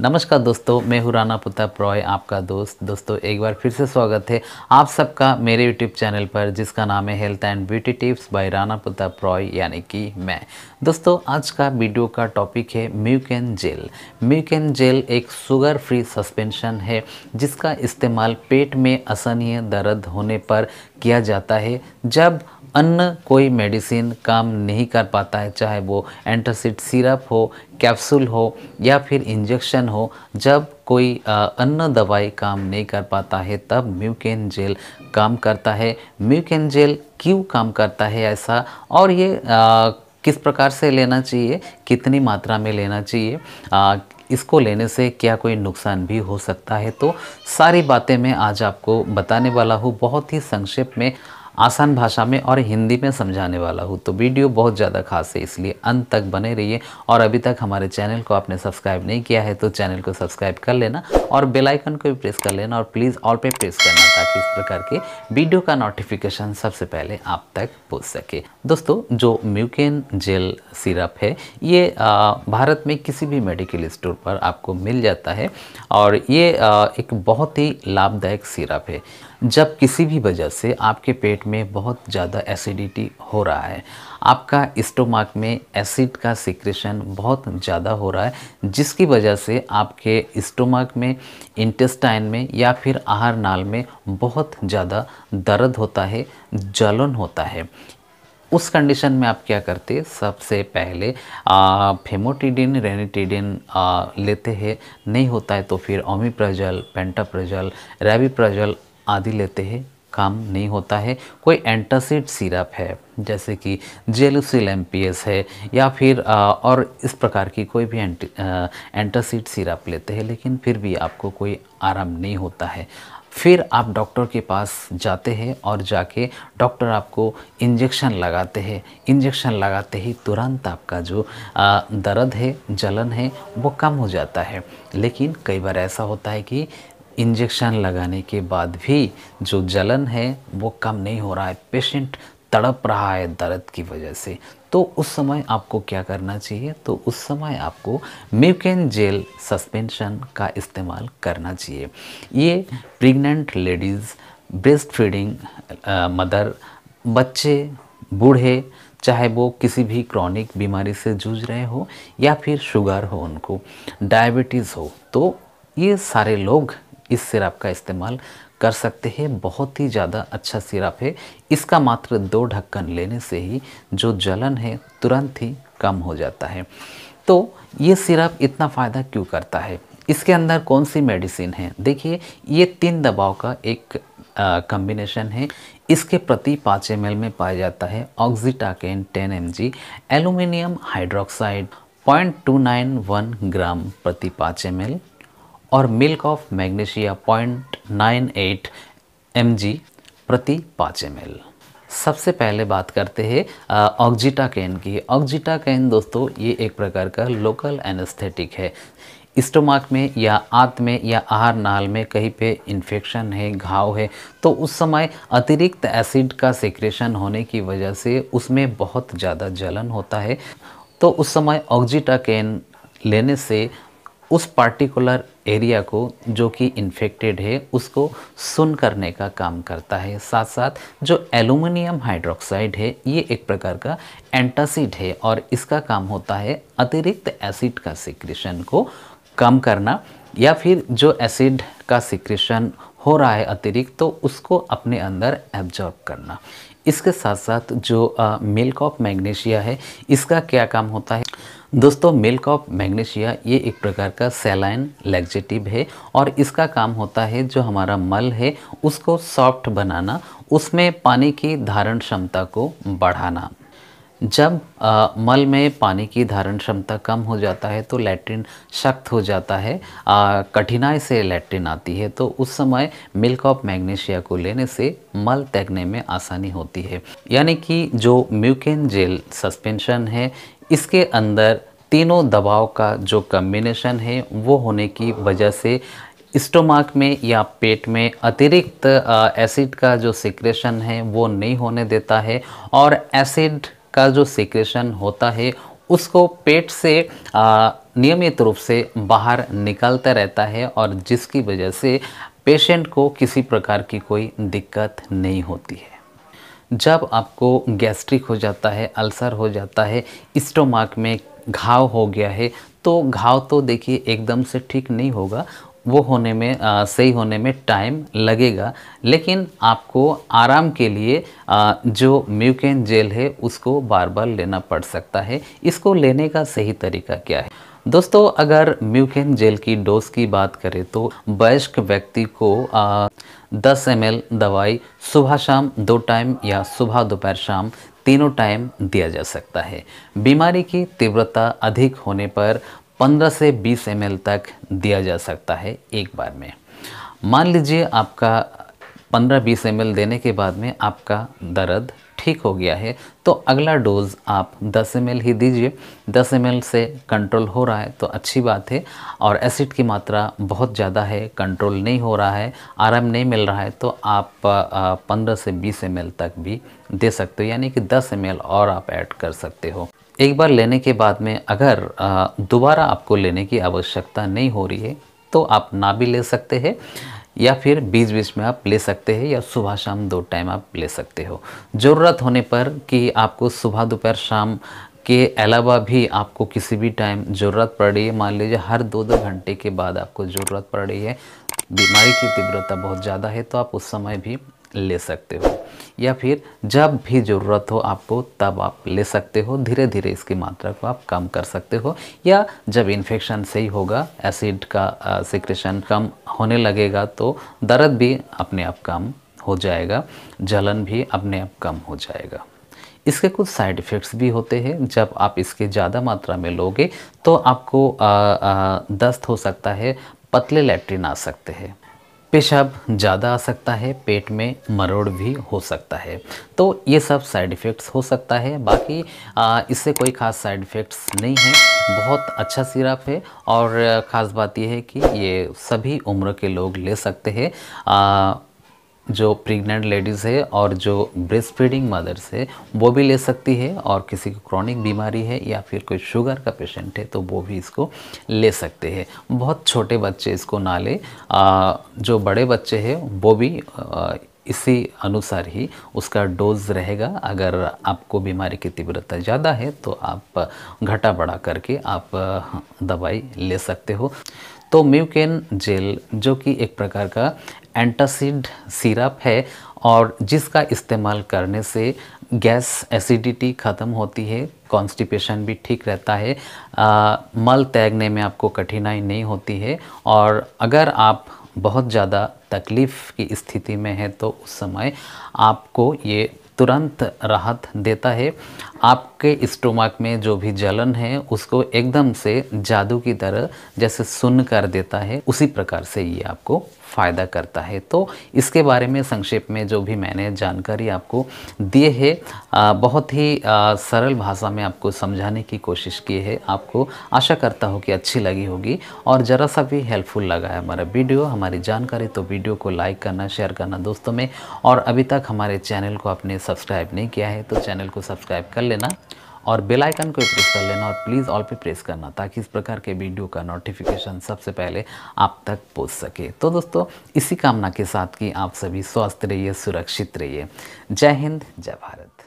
नमस्कार दोस्तों मैं हूँ राना पुताप रॉय आपका दोस्त दोस्तों एक बार फिर से स्वागत है आप सबका मेरे यूट्यूब चैनल पर जिसका नाम है health and beauty tips by Rana Pratap Roy यानी कि मैं दोस्तों आज का वीडियो का टॉपिक है म्यूकन जेल म्यूकन जेल एक शुगर फ्री सस्पेंशन है जिसका इस्तेमाल पेट में असहनीय दर्द होने पर किया जाता है जब अन्य कोई मेडिसिन काम नहीं कर पाता है चाहे वो एंटासिड सिरप हो कैप्सूल हो या फिर इंजेक्शन हो जब कोई अन्य दवाई काम नहीं कर पाता है तब म्यूकेन जेल काम करता है म्यूकेन जेल क्यों काम करता है ऐसा और ये आ, किस प्रकार से लेना चाहिए कितनी मात्रा में लेना चाहिए आ, इसको लेने से क्या कोई नुकसान भी हो सकता है तो सारी बातें मैं आज आपको बताने वाला हूँ बहुत ही संक्षेप में आसान भाषा में और हिंदी में समझाने वाला हूँ तो वीडियो बहुत ज़्यादा खास है इसलिए अंत तक बने रहिए और अभी तक हमारे चैनल को आपने सब्सक्राइब नहीं किया है तो चैनल को सब्सक्राइब कर लेना और बेलाइकन को भी प्रेस कर लेना और प्लीज़ ऑल पे प्रेस करना ताकि इस प्रकार के वीडियो का नोटिफिकेशन सबसे पहले आप तक पहुँच सके दोस्तों जो म्यूकेन जेल सिरप है ये भारत में किसी भी मेडिकल स्टोर पर आपको मिल जाता है और ये एक बहुत ही लाभदायक सिरप है जब किसी भी वजह से आपके पेट में बहुत ज़्यादा एसिडिटी हो रहा है आपका स्टोमाक में एसिड का सिक्रेशन बहुत ज़्यादा हो रहा है जिसकी वजह से आपके स्टोमाक में इंटेस्टाइन में या फिर आहार नाल में बहुत ज़्यादा दर्द होता है जलन होता है उस कंडीशन में आप क्या करते सबसे पहले फेमोटिडिन रेनिटिडिन लेते हैं नहीं होता है तो फिर ओमिप्रजल पेंटाप्रजल रेविप्रजल आदि लेते हैं काम नहीं होता है कोई एंटासिड सिरप है जैसे कि जेलुसिल एम है या फिर आ, और इस प्रकार की कोई भी एंटी एंटासिड सिरप लेते हैं लेकिन फिर भी आपको कोई आराम नहीं होता है फिर आप डॉक्टर के पास जाते हैं और जाके डॉक्टर आपको इंजेक्शन लगाते हैं इंजेक्शन लगाते ही तुरंत आपका जो दर्द है जलन है वो कम हो जाता है लेकिन कई बार ऐसा होता है कि इंजेक्शन लगाने के बाद भी जो जलन है वो कम नहीं हो रहा है पेशेंट तड़प रहा है दर्द की वजह से तो उस समय आपको क्या करना चाहिए तो उस समय आपको म्यूकेन जेल सस्पेंशन का इस्तेमाल करना चाहिए ये pregnant ladies breast feeding mother बच्चे बूढ़े चाहे वो किसी भी क्रॉनिक बीमारी से जूझ रहे हो या फिर शुगर हो उनको डायबिटीज़ हो तो ये सारे लोग इस सिरप का इस्तेमाल कर सकते हैं बहुत ही ज़्यादा अच्छा सिरप है इसका मात्र दो ढक्कन लेने से ही जो जलन है तुरंत ही कम हो जाता है तो ये सिरप इतना फ़ायदा क्यों करता है इसके अंदर कौन सी मेडिसिन है देखिए ये तीन दबाव का एक कम्बिनेशन है इसके प्रति पाँच एम में पाया जाता है oxetacaine ten M G aluminium hydroxide one gram प्रति पाँच एम और milk of magnesia point nine eight M प्रति पाँच एम सबसे पहले बात करते हैं कैन की कैन दोस्तों ये एक प्रकार का लोकल एनेस्थेटिक है स्टोमाक में या आंत में या आहार नाल में कहीं पे इन्फेक्शन है घाव है तो उस समय अतिरिक्त एसिड का सिक्रेशन होने की वजह से उसमें बहुत ज़्यादा जलन होता है तो उस समय कैन लेने से उस पार्टिकुलर एरिया को जो कि इन्फेक्टेड है उसको सुन करने का काम करता है साथ साथ जो एल्यूमिनियम हाइड्रोक्साइड है ये एक प्रकार का एंटासिड है और इसका काम होता है अतिरिक्त एसिड का सिक्रेशन को कम करना या फिर जो एसिड का सिक्रेशन हो रहा है अतिरिक्त तो उसको अपने अंदर एब्जॉर्ब करना इसके साथ साथ जो मिल्क ऑफ मैग्नीशिया है इसका क्या काम होता है दोस्तों मिल्क ऑफ मैग्नीशिया ये एक प्रकार का सेलाइन लैक्जेटिव है और इसका काम होता है जो हमारा मल है उसको सॉफ्ट बनाना उसमें पानी की धारण क्षमता को बढ़ाना जब आ, मल में पानी की धारण क्षमता कम हो जाता है तो लैट्रिन सख्त हो जाता है कठिनाई से लैट्रिन आती है तो उस समय मिल्क ऑफ मैग्नीशिया को लेने से मल तैगने में आसानी होती है यानी कि जो म्यूकेन जेल सस्पेंशन है इसके अंदर तीनों दबाव का जो कम्बिनेशन है वो होने की वजह से स्टोमाक में या पेट में अतिरिक्त एसिड का जो सिक्रेशन है वो नहीं होने देता है और एसिड का जो सिक्रेशन होता है उसको पेट से नियमित रूप से बाहर निकलता रहता है और जिसकी वजह से पेशेंट को किसी प्रकार की कोई दिक्कत नहीं होती है जब आपको गैस्ट्रिक हो जाता है अल्सर हो जाता है स्टोमाक में घाव हो गया है तो घाव तो देखिए एकदम से ठीक नहीं होगा वो होने में आ, सही होने में टाइम लगेगा लेकिन आपको आराम के लिए आ, जो म्यूकेन जेल है उसको बार बार लेना पड़ सकता है इसको लेने का सही तरीका क्या है दोस्तों अगर म्यूकेन जेल की डोज की बात करें तो वयस्क व्यक्ति को आ, दस एम दवाई सुबह शाम दो टाइम या सुबह दोपहर शाम तीनों टाइम दिया जा सकता है बीमारी की तीव्रता अधिक होने पर 15 से 20 एम तक दिया जा सकता है एक बार में मान लीजिए आपका पंद्रह बीस एम देने के बाद में आपका दर्द ठीक हो गया है तो अगला डोज आप 10 एम ही दीजिए 10 एम से कंट्रोल हो रहा है तो अच्छी बात है और एसिड की मात्रा बहुत ज़्यादा है कंट्रोल नहीं हो रहा है आराम नहीं मिल रहा है तो आप पंद्रह से बीस एम तक भी दे सकते हो यानी कि दस एम और आप ऐड कर सकते हो एक बार लेने के बाद में अगर दोबारा आपको लेने की आवश्यकता नहीं हो रही है तो आप ना भी ले सकते हैं या फिर बीच बीच में आप ले सकते हैं या सुबह शाम दो टाइम आप ले सकते हो ज़रूरत होने पर कि आपको सुबह दोपहर शाम के अलावा भी आपको किसी भी टाइम ज़रूरत पड़ रही है मान लीजिए हर दो दो घंटे के बाद आपको ज़रूरत पड़ रही है बीमारी की तीव्रता बहुत ज़्यादा है तो आप उस समय भी ले सकते हो या फिर जब भी ज़रूरत हो आपको तब आप ले सकते हो धीरे धीरे इसकी मात्रा को आप कम कर सकते हो या जब इन्फेक्शन सही होगा एसिड का सिक्रेशन कम होने लगेगा तो दर्द भी अपने आप कम हो जाएगा जलन भी अपने आप कम हो जाएगा इसके कुछ साइड इफ़ेक्ट्स भी होते हैं जब आप इसके ज़्यादा मात्रा में लोगे तो आपको आ, आ, दस्त हो सकता है पतले लेट्रिन आ सकते हैं पेशाब ज़्यादा आ सकता है पेट में मरोड़ भी हो सकता है तो ये सब साइड इफ़ेक्ट्स हो सकता है बाकी इससे कोई ख़ास साइड इफ़ेक्ट्स नहीं है बहुत अच्छा सिरप है और ख़ास बात यह है कि ये सभी उम्र के लोग ले सकते हैं जो प्रेग्नेंट लेडीज़ है और जो ब्रेस्ट फीडिंग मदर्स है वो भी ले सकती है और किसी को क्रॉनिक बीमारी है या फिर कोई शुगर का पेशेंट है तो वो भी इसको ले सकते हैं बहुत छोटे बच्चे इसको ना ले आ, जो बड़े बच्चे हैं वो भी आ, इसी अनुसार ही उसका डोज रहेगा अगर आपको बीमारी की तीव्रता ज़्यादा है तो आप घटा बढ़ा करके आप हाँ, दवाई ले सकते हो तो म्यूकेन जेल जो कि एक प्रकार का एंटासिड सिरप है और जिसका इस्तेमाल करने से गैस एसिडिटी ख़त्म होती है कॉन्स्टिपेशन भी ठीक रहता है आ, मल तैगने में आपको कठिनाई नहीं होती है और अगर आप बहुत ज़्यादा तकलीफ़ की स्थिति में है तो उस समय आपको ये तुरंत राहत देता है आपके स्टोमक में जो भी जलन है उसको एकदम से जादू की तरह जैसे सुन्न कर देता है उसी प्रकार से ये आपको फ़ायदा करता है तो इसके बारे में संक्षेप में जो भी मैंने जानकारी आपको दिए है बहुत ही सरल भाषा में आपको समझाने की कोशिश की है आपको आशा करता हूँ कि अच्छी लगी होगी और ज़रा सा भी हेल्पफुल लगा है हमारा वीडियो हमारी जानकारी तो वीडियो को लाइक करना शेयर करना दोस्तों में और अभी तक हमारे चैनल को आपने सब्सक्राइब नहीं किया है तो चैनल को सब्सक्राइब कर लेना और बेल आइकन को प्रेस कर लेना और प्लीज़ ऑल पे प्रेस करना ताकि इस प्रकार के वीडियो का नोटिफिकेशन सबसे पहले आप तक पहुंच सके तो दोस्तों इसी कामना के साथ कि आप सभी स्वस्थ रहिए सुरक्षित रहिए जय हिंद जय भारत